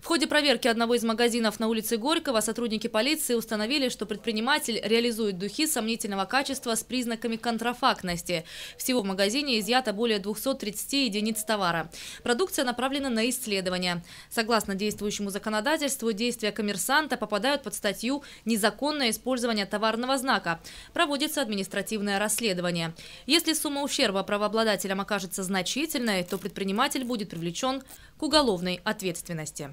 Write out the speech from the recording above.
В ходе проверки одного из магазинов на улице Горького сотрудники полиции установили, что предприниматель реализует духи сомнительного качества с признаками контрафактности. Всего в магазине изъято более 230 единиц товара. Продукция направлена на исследование. Согласно действующему законодательству, действия коммерсанта попадают под статью «Незаконное использование товарного знака». Проводится административное расследование. Если сумма ущерба правообладателям окажется значительной, то предприниматель будет привлечен к уголовной ответственности.